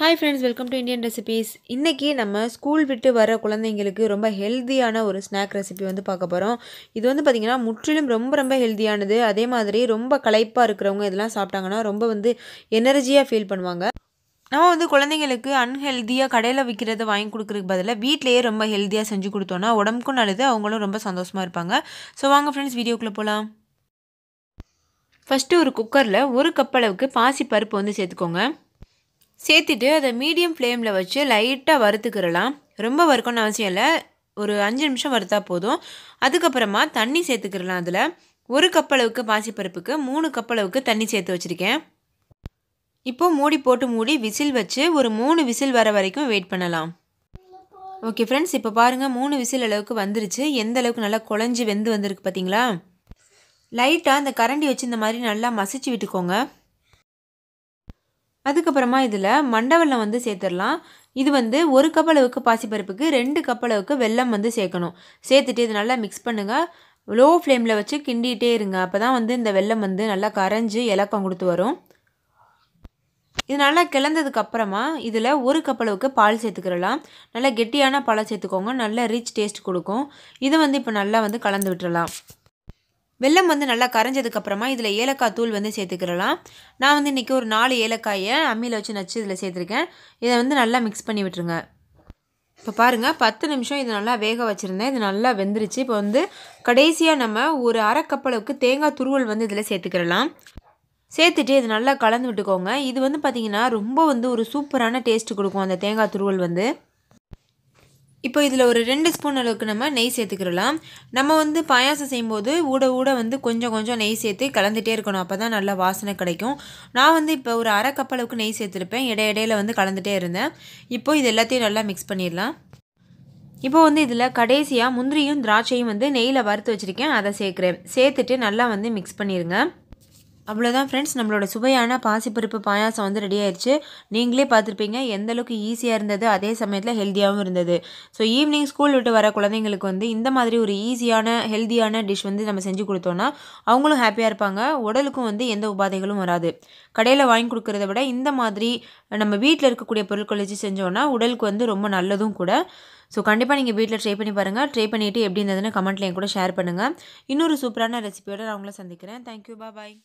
hi friends welcome to Indian recipes இன்றைக்கி நம்ம school விட்டு வர குழந்தைங்களுக்கு ரொம்ப ஹெல்த்தியான ஒரு ஸ்நாக் ரெசிபி வந்து பார்க்க போகிறோம் இது வந்து பார்த்திங்கன்னா முற்றிலும் ரொம்ப ரொம்ப ஹெல்த்தியானது அதே மாதிரி ரொம்ப களைப்பாக இருக்கிறவங்க இதெல்லாம் சாப்பிட்டாங்கன்னா ரொம்ப வந்து எனர்ஜியாக ஃபீல் பண்ணுவாங்க நம்ம வந்து குழந்தைங்களுக்கு அன்ஹெல்த்தியாக கடையில் விற்கிறத வாங்கி கொடுக்குறதுக்கு பதிலாக வீட்லேயே ரொம்ப ஹெல்த்தியாக செஞ்சு கொடுத்தோன்னா உடம்புக்கும் நல்லது அவங்களும் ரொம்ப சந்தோஷமாக இருப்பாங்க ஸோ வாங்க ஃப்ரெண்ட்ஸ் வீடியோக்குள்ளே போகலாம் ஃபஸ்ட்டு ஒரு குக்கரில் ஒரு கப் அளவுக்கு பாசி பருப்பு வந்து சேர்த்துக்கோங்க சேர்த்துட்டு அதை மீடியம் ஃப்ளேமில் வச்சு லைட்டாக வறுத்துக்கிறலாம் ரொம்ப வறுக்கணும்னு அவசியம் இல்லை ஒரு அஞ்சு நிமிஷம் வறுத்தா போதும் அதுக்கப்புறமா தண்ணி சேர்த்துக்கிறலாம் அதில் ஒரு கப் அளவுக்கு பாசிப்பருப்புக்கு மூணு கப் அளவுக்கு தண்ணி சேர்த்து வச்சுருக்கேன் இப்போது மூடி போட்டு மூடி விசில் வச்சு ஒரு மூணு விசில் வர வரைக்கும் வெயிட் பண்ணலாம் ஓகே ஃப்ரெண்ட்ஸ் இப்போ பாருங்கள் மூணு விசில் அளவுக்கு வந்துருச்சு எந்த அளவுக்கு நல்லா குழஞ்சி வெந்து வந்திருக்கு பார்த்தீங்களா லைட்டாக அந்த கரண்டி வச்சு இந்த மாதிரி நல்லா மசிச்சு விட்டுக்கோங்க அதுக்கப்புறமா இதில் மண்டவெல்லம் வந்து சேர்த்துடலாம் இது வந்து ஒரு கப் அளவுக்கு பாசிப்பருப்புக்கு ரெண்டு கப் அளவுக்கு வெல்லம் வந்து சேர்க்கணும் சேர்த்துட்டு இது நல்லா மிக்ஸ் பண்ணுங்கள் லோ ஃப்ளேமில் வச்சு கிண்டிகிட்டே இருங்க அப்போ தான் வந்து இந்த வெல்லம் வந்து நல்லா கரைஞ்சி இலக்கம் கொடுத்து வரும் இது நல்லா கிளந்ததுக்கு அப்புறமா இதில் ஒரு கப் அளவுக்கு பால் சேர்த்துக்கிறலாம் நல்லா கெட்டியான பாலை சேர்த்துக்கோங்க நல்லா ரிச் டேஸ்ட் கொடுக்கும் இதை வந்து இப்போ நல்லா வந்து கலந்து விட்டுறலாம் வெள்ளம் வந்து நல்லா கரைஞ்சதுக்கு அப்புறமா இதில் ஏலக்காய் தூள் வந்து சேர்த்துக்கிறலாம் நான் வந்து இன்றைக்கி ஒரு நாலு ஏலக்காயை அம்மியில் வச்சு நச்சு இதில் சேர்த்துருக்கேன் இதை வந்து நல்லா மிக்ஸ் பண்ணி விட்டுருங்க இப்போ பாருங்கள் பத்து நிமிஷம் இது நல்லா வேக வச்சுருந்தேன் இது நல்லா வெந்துருச்சு இப்போ வந்து கடைசியாக நம்ம ஒரு அரை கப் அளவுக்கு தேங்காய் துருவல் வந்து இதில் சேர்த்துக்கிறலாம் சேர்த்துட்டு இது நல்லா கலந்து விட்டுக்கோங்க இது வந்து பார்த்திங்கன்னா ரொம்ப வந்து ஒரு சூப்பரான டேஸ்ட்டு கொடுக்கும் அந்த தேங்காய் துருவல் வந்து இப்போ இதில் ஒரு ரெண்டு ஸ்பூன் அளவுக்கு நம்ம நெய் சேர்த்துக்கிறலாம் நம்ம வந்து பாயாசம் செய்யும்போது ஊட ஊட வந்து கொஞ்சம் கொஞ்சம் நெய் சேர்த்து கலந்துகிட்டே இருக்கணும் அப்போ தான் நல்லா வாசனை கிடைக்கும் நான் வந்து இப்போ ஒரு அரை கப் அளவுக்கு நெய் சேர்த்துருப்பேன் இடையிடையில் இடையில வந்து கலந்துகிட்டே இருந்தேன் இப்போ இது எல்லாத்தையும் நல்லா மிக்ஸ் பண்ணிடலாம் இப்போ வந்து இதில் கடைசியாக முந்திரியும் திராட்சையும் வந்து நெய்யில் வறுத்து வச்சுருக்கேன் அதை சேர்க்குறேன் சேர்த்துட்டு நல்லா வந்து மிக்ஸ் பண்ணிடுங்க அவ்வளோதான் ஃப்ரெண்ட்ஸ் நம்மளோட சுவையான பாசிப்பருப்பு பாயாசம் வந்து ரெடி ஆயிடுச்சு நீங்களே பார்த்துருப்பீங்க எந்த அளவுக்கு ஈஸியாக இருந்தது அதே சமயத்தில் ஹெல்த்தியாகவும் இருந்தது ஸோ ஈவினிங் ஸ்கூல் விட்டு வர குழந்தைங்களுக்கு வந்து இந்த மாதிரி ஒரு ஈஸியான ஹெல்த்தியான டிஷ் வந்து நம்ம செஞ்சு கொடுத்தோன்னா அவங்களும் ஹாப்பியாக இருப்பாங்க உடலுக்கும் வந்து எந்த உபாதைகளும் வராது கடையில் வாங்கி கொடுக்குறத விட இந்த மாதிரி நம்ம வீட்டில் இருக்கக்கூடிய பொருட்கள் வச்சு செஞ்சோன்னா உடலுக்கு வந்து ரொம்ப நல்லதும் கூட ஸோ கண்டிப்பாக நீங்கள் வீட்டில் ட்ரை பண்ணி பாருங்கள் ட்ரை பண்ணிவிட்டு எப்படி இருந்ததுன்னு கமெண்ட்லேயும் கூட ஷேர் பண்ணுங்கள் இன்னொரு சூப்பரான ரெசிபியோடு நான் உங்களை சந்திக்கிறேன் தேங்க்யூ பா பாய்